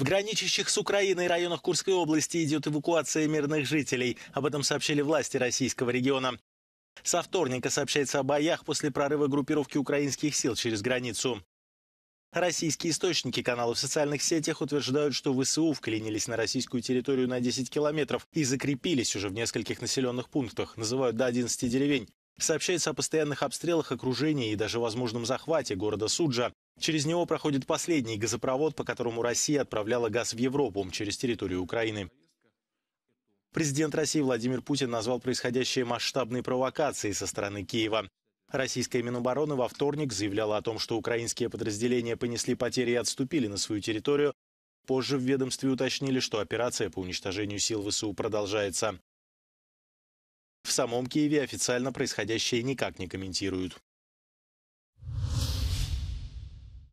В граничащих с Украиной районах Курской области идет эвакуация мирных жителей. Об этом сообщили власти российского региона. Со вторника сообщается о боях после прорыва группировки украинских сил через границу. Российские источники каналов в социальных сетях утверждают, что ВСУ вклинились на российскую территорию на 10 километров и закрепились уже в нескольких населенных пунктах, называют до 11 деревень. Сообщается о постоянных обстрелах, окружения и даже возможном захвате города Суджа. Через него проходит последний газопровод, по которому Россия отправляла газ в Европу через территорию Украины. Президент России Владимир Путин назвал происходящее масштабной провокацией со стороны Киева. Российская Минобороны во вторник заявляла о том, что украинские подразделения понесли потери и отступили на свою территорию. Позже в ведомстве уточнили, что операция по уничтожению сил ВСУ продолжается. В самом Киеве официально происходящее никак не комментируют.